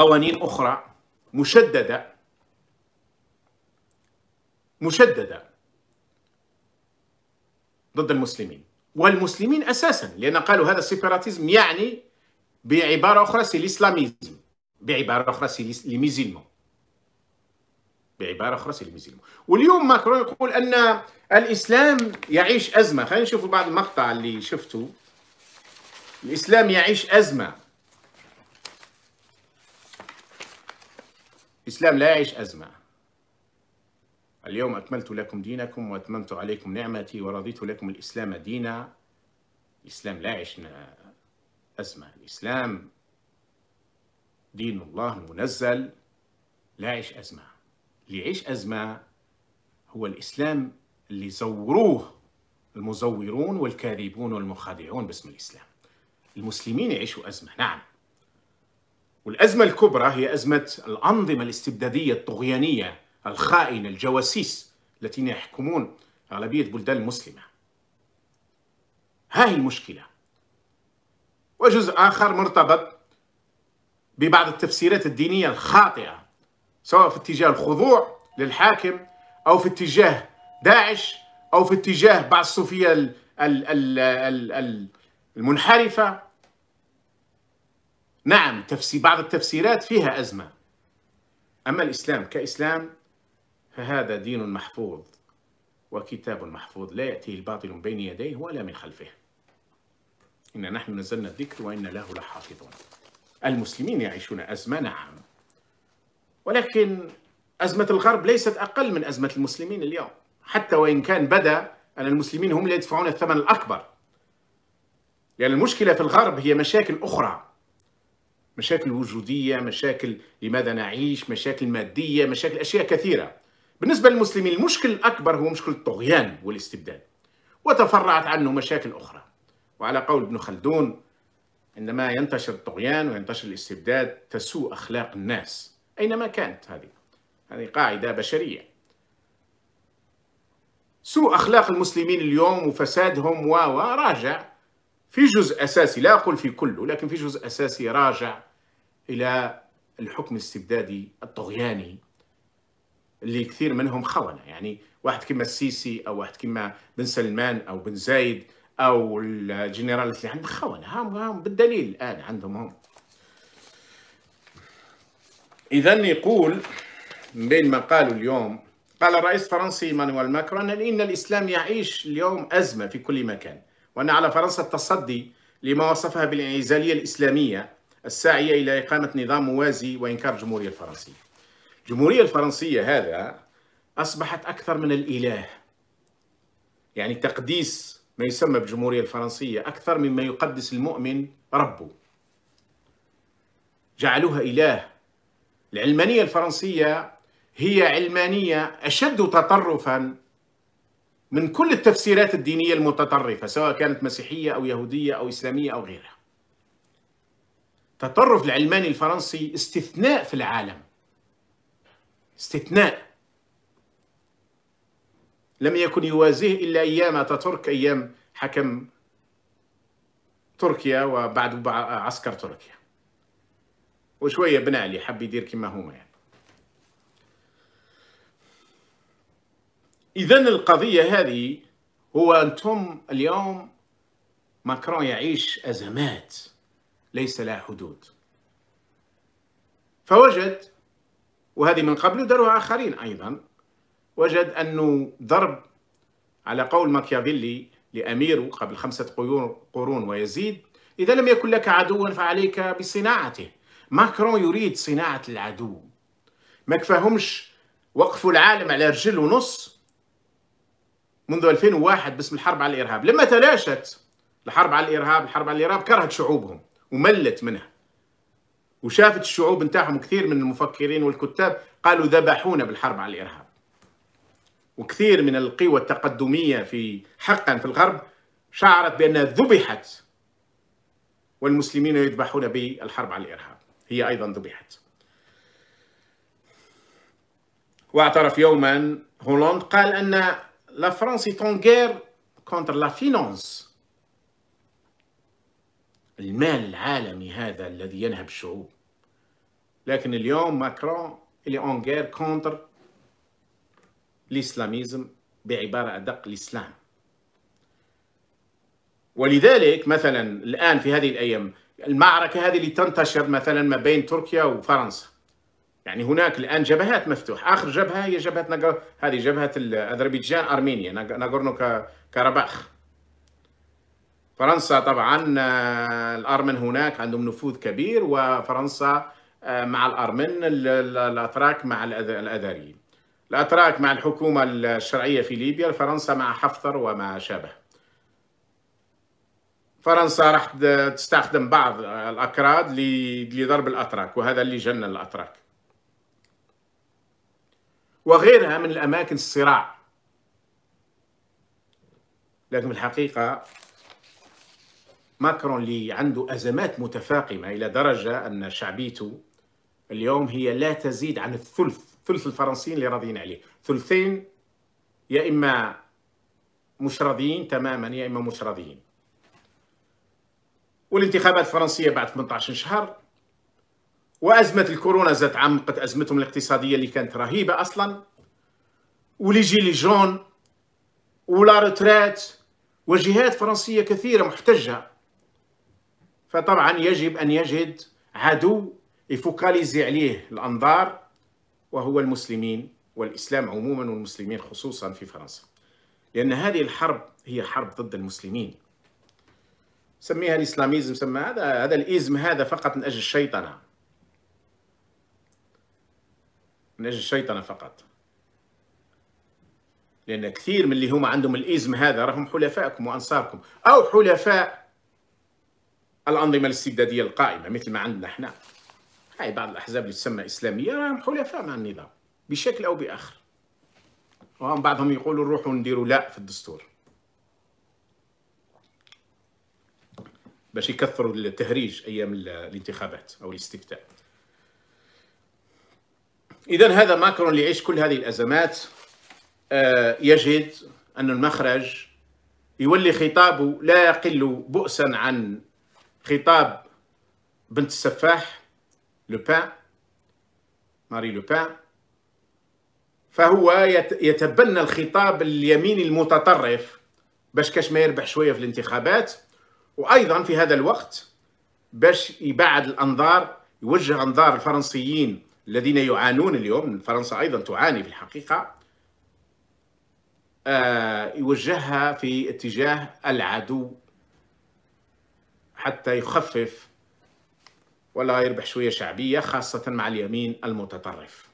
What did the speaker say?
قوانين أخرى مشددة مشددة ضد المسلمين والمسلمين أساسا لأن قالوا هذا السيبراتيزم يعني بعبارة أخرى سي الإسلاميزم بعبارة أخرى سي ليميزيلمون بعبارة أخرى سي ليميزيلمون واليوم ماكرون يقول أن الإسلام يعيش أزمة خلينا نشوفوا بعض المقطع اللي شفته الإسلام يعيش أزمة الإسلام لا يعيش أزمة اليوم أكملت لكم دينكم وأتممت عليكم نعمتي ورضيت لكم الإسلام دينا الإسلام لا يعيش أزمة الإسلام دين الله المنزل لا يعيش أزمة اللي يعيش أزمة هو الإسلام اللي زوروه المزورون والكاذبون والمخادعون باسم الإسلام المسلمين يعيشوا أزمة نعم والأزمة الكبرى هي أزمة الأنظمة الاستبدادية الطغيانية الخائنة الجواسيس التي يحكمون أغلبية بلدان المسلمة هاي المشكلة وجزء آخر مرتبط ببعض التفسيرات الدينية الخاطئة سواء في اتجاه الخضوع للحاكم أو في اتجاه داعش أو في اتجاه بعض الصوفية المنحرفة نعم تفسير بعض التفسيرات فيها أزمة أما الإسلام كإسلام فهذا دين محفوظ وكتاب محفوظ لا يأتيه الباطل من بين يديه ولا من خلفه إن نحن نزلنا الذكر وإن له لحافظون المسلمين يعيشون أزمة نعم ولكن أزمة الغرب ليست أقل من أزمة المسلمين اليوم حتى وإن كان بدا أن المسلمين هم اللي يدفعون الثمن الأكبر لأن يعني المشكلة في الغرب هي مشاكل أخرى مشاكل وجودية مشاكل لماذا نعيش مشاكل مادية مشاكل أشياء كثيرة بالنسبة للمسلمين المشكل الأكبر هو مشكل الطغيان والاستبداد وتفرعت عنه مشاكل أخرى وعلى قول ابن خلدون عندما ينتشر الطغيان وينتشر الاستبداد تسوء أخلاق الناس أينما كانت هذه هذه قاعدة بشرية سوء أخلاق المسلمين اليوم وفسادهم وراجع في جزء أساسي لا أقول في كله لكن في جزء أساسي راجع إلى الحكم الاستبدادي الطغياني اللي كثير منهم خونة يعني واحد كما السيسي أو واحد كما بن سلمان أو بن زايد أو الجنرالات اللي عندهم خونة هم, هم بالدليل الآن عندهم هم إذا يقول من بين ما قالوا اليوم قال الرئيس الفرنسي مانويل ماكرون إن الإسلام يعيش اليوم أزمة في كل مكان وأن على فرنسا التصدي لما وصفها بالانعزالية الإسلامية الساعية إلى إقامة نظام موازي وإنكار الجمهورية الفرنسية الجمهورية الفرنسية هذا أصبحت أكثر من الإله يعني تقديس ما يسمى بالجمهورية الفرنسية أكثر مما يقدس المؤمن ربه جعلوها إله العلمانية الفرنسية هي علمانية أشد تطرفا من كل التفسيرات الدينية المتطرفة سواء كانت مسيحية أو يهودية أو إسلامية أو غيرها تطرف العلماني الفرنسي استثناء في العالم استثناء لم يكن يوازيه إلا أيام أتاتورك أيام حكم تركيا وبعد عسكر تركيا وشوية بن علي حب يدير كما هما يعني اذا القضيه هذه هو انتم اليوم ماكرون يعيش ازمات ليس لها حدود فوجد وهذه من قبل داروها اخرين ايضا وجد انه ضرب على قول ماكيافيلي لاميرو قبل خمسه قرون ويزيد اذا لم يكن لك عدوا فعليك بصناعته ماكرون يريد صناعه العدو ما كفاهمش وقفوا العالم على رجل ونص منذ 2001 باسم الحرب على الارهاب، لما تلاشت الحرب على الارهاب، الحرب على الارهاب كرهت شعوبهم وملت منها. وشافت الشعوب نتاعهم كثير من المفكرين والكتاب قالوا ذبحونا بالحرب على الارهاب. وكثير من القوى التقدميه في حقا في الغرب شعرت بانها ذبحت والمسلمين يذبحون بالحرب على الارهاب، هي ايضا ذبحت. واعترف يوما هولاند قال ان la France est en guerre contre la finance المال العالمي هذا الذي ينهب الشعوب لكن اليوم ماكرون اللي اون غير كونتر الاسلاميزم بعباره ادق الاسلام ولذلك مثلا الان في هذه الايام المعركه هذه اللي تنتشر مثلا ما بين تركيا وفرنسا يعني هناك الان جبهات مفتوح اخر جبهه هي جبهه نجر... هذه جبهه اذربيجان ارمينيا ناغورنو كاراباخ فرنسا طبعا آه، الارمن هناك عندهم نفوذ كبير وفرنسا آه، مع الارمن الاتراك مع الاذريين الاتراك مع الحكومه الشرعيه في ليبيا فرنسا مع حفتر وما شابه فرنسا راح تستخدم بعض الاكراد لضرب الاتراك وهذا اللي جنن الاتراك وغيرها من الأماكن الصراع لكن في الحقيقة ماكرون اللي عنده أزمات متفاقمة إلى درجة أن شعبيته اليوم هي لا تزيد عن الثلث ثلث الفرنسيين اللي راضيين عليه ثلثين يا إما مش راضيين تماما يا إما مش راضيين والانتخابات الفرنسية بعد 18 شهر وازمه الكورونا زاد عمقت ازمتهم الاقتصاديه اللي كانت رهيبه اصلا ولي جيلي جون ولا رترات وجهات فرنسيه كثيره محتجه فطبعا يجب ان يجد عدو يفوكاليزي عليه الانظار وهو المسلمين والاسلام عموما والمسلمين خصوصا في فرنسا لان هذه الحرب هي حرب ضد المسلمين سميها الاسلاميزم سمى هذا هذا الايزم هذا فقط من اجل الشيطنه من اجل الشيطنه فقط لان كثير من اللي هما عندهم الازم هذا راهم حلفائكم وانصاركم او حلفاء الانظمه الاستبداديه القائمه مثل ما عندنا احنا هاي بعض الاحزاب اللي تسمى اسلاميه راهم حلفاء مع النظام بشكل او باخر وهم بعضهم يقولوا نروحوا نديروا لا في الدستور باش يكثروا التهريج ايام الانتخابات او الاستفتاء إذا هذا ماكرون اللي يعيش كل هذه الأزمات آه، يجد أن المخرج يولي خطابه لا يقل بؤسا عن خطاب بنت السفاح لوبان ماري لوبان فهو يتبنى الخطاب اليميني المتطرف باش كاش ما يربح شويه في الانتخابات وايضا في هذا الوقت باش يبعد الانظار يوجه انظار الفرنسيين الذين يعانون اليوم فرنسا أيضا تعاني في الحقيقة آه، يوجهها في اتجاه العدو حتى يخفف ولا يربح شوية شعبية خاصة مع اليمين المتطرف